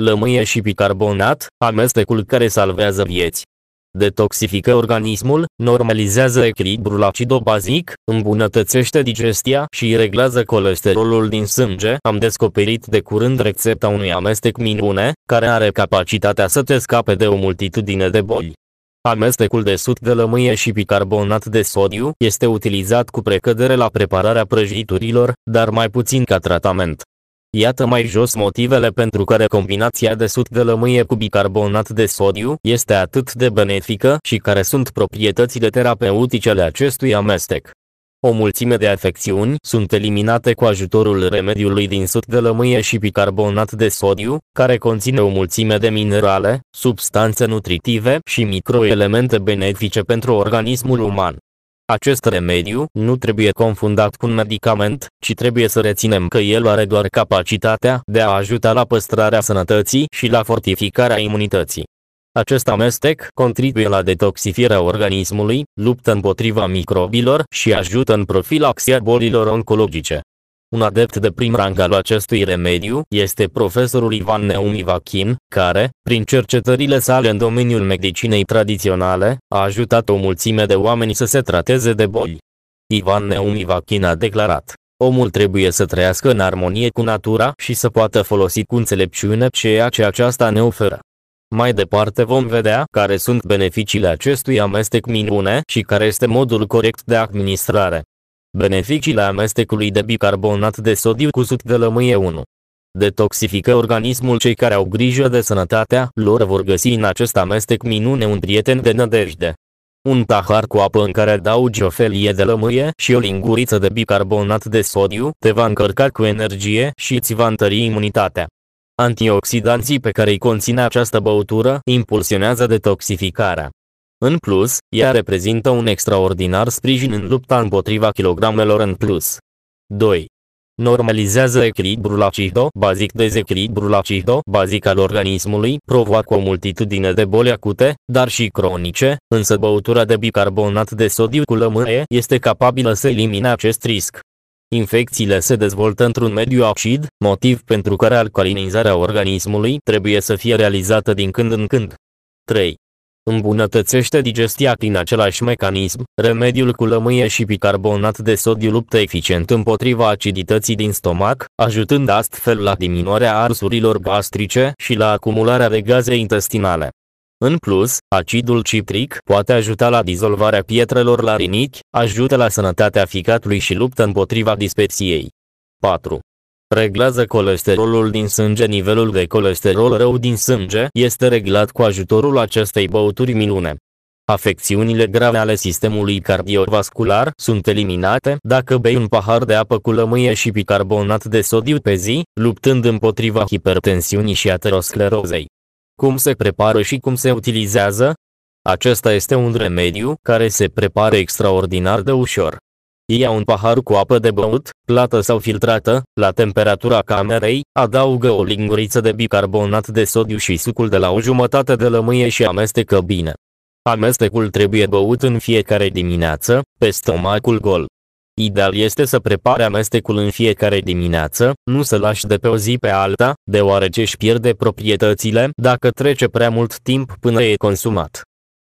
lămâie și bicarbonat, amestecul care salvează vieți. Detoxifică organismul, normalizează echilibrul acidobazic, îmbunătățește digestia și reglează colesterolul din sânge. Am descoperit de curând rețeta unui amestec minune, care are capacitatea să te scape de o multitudine de boli. Amestecul de sut de lămâie și bicarbonat de sodiu este utilizat cu precădere la prepararea prăjiturilor, dar mai puțin ca tratament. Iată mai jos motivele pentru care combinația de sut de lămâie cu bicarbonat de sodiu este atât de benefică și care sunt proprietățile terapeutice ale acestui amestec. O mulțime de afecțiuni sunt eliminate cu ajutorul remediului din sut de lămâie și bicarbonat de sodiu, care conține o mulțime de minerale, substanțe nutritive și microelemente benefice pentru organismul uman. Acest remediu nu trebuie confundat cu un medicament, ci trebuie să reținem că el are doar capacitatea de a ajuta la păstrarea sănătății și la fortificarea imunității. Acest amestec contribuie la detoxifierea organismului, luptă împotriva microbilor și ajută în profilaxia bolilor oncologice. Un adept de prim rang al acestui remediu este profesorul Ivan Neumivachin, care, prin cercetările sale în domeniul medicinei tradiționale, a ajutat o mulțime de oameni să se trateze de boli. Ivan Neumivachin a declarat, omul trebuie să trăiască în armonie cu natura și să poată folosi cu înțelepciune ceea ce aceasta ne oferă. Mai departe vom vedea care sunt beneficiile acestui amestec minune și care este modul corect de administrare. Beneficiile amestecului de bicarbonat de sodiu cu sut de lămâie 1. Detoxifică organismul cei care au grijă de sănătatea lor vor găsi în acest amestec minune un prieten de nădejde. Un tahar cu apă în care adaugi o felie de lămâie și o linguriță de bicarbonat de sodiu te va încărca cu energie și îți va întări imunitatea. Antioxidanții pe care îi conține această băutură impulsionează detoxificarea. În plus, ea reprezintă un extraordinar sprijin în lupta împotriva kilogramelor în plus. 2. Normalizează echilibrul acido-bazic dezechilibrul acido-bazic al organismului, provoacă o multitudine de boli acute, dar și cronice, însă băutura de bicarbonat de sodiu cu lămâie este capabilă să elimine acest risc. Infecțiile se dezvoltă într-un mediu acid, motiv pentru care alcalinizarea organismului trebuie să fie realizată din când în când. 3. Îmbunătățește digestia prin același mecanism, remediul cu lămâie și bicarbonat de sodiu luptă eficient împotriva acidității din stomac, ajutând astfel la diminuarea arsurilor gastrice și la acumularea de gaze intestinale. În plus, acidul citric poate ajuta la dizolvarea pietrelor rinichi, ajută la sănătatea ficatului și luptă împotriva dispepsiei. 4 reglează colesterolul din sânge. Nivelul de colesterol rău din sânge este reglat cu ajutorul acestei băuturi minune. Afecțiunile grave ale sistemului cardiovascular sunt eliminate dacă bei un pahar de apă cu lămâie și bicarbonat de sodiu pe zi, luptând împotriva hipertensiunii și aterosclerozei. Cum se prepară și cum se utilizează? Acesta este un remediu care se prepară extraordinar de ușor. Ia un pahar cu apă de băut, plată sau filtrată, la temperatura camerei, adaugă o linguriță de bicarbonat de sodiu și sucul de la o jumătate de lămâie și amestecă bine. Amestecul trebuie băut în fiecare dimineață, pe stomacul gol. Ideal este să prepare amestecul în fiecare dimineață, nu să lași de pe o zi pe alta, deoarece își pierde proprietățile dacă trece prea mult timp până e consumat.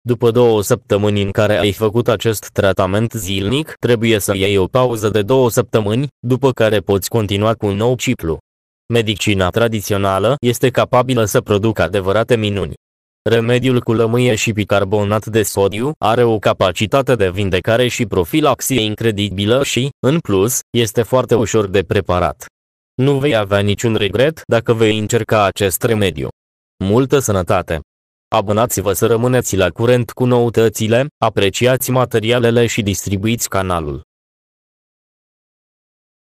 După două săptămâni în care ai făcut acest tratament zilnic, trebuie să iei o pauză de două săptămâni, după care poți continua cu un nou ciclu. Medicina tradițională este capabilă să producă adevărate minuni. Remediul cu lămâie și bicarbonat de sodiu are o capacitate de vindecare și profilaxie incredibilă și, în plus, este foarte ușor de preparat. Nu vei avea niciun regret dacă vei încerca acest remediu. Multă sănătate! Abonați-vă să rămâneți la curent cu noutățile, apreciați materialele și distribuiți canalul.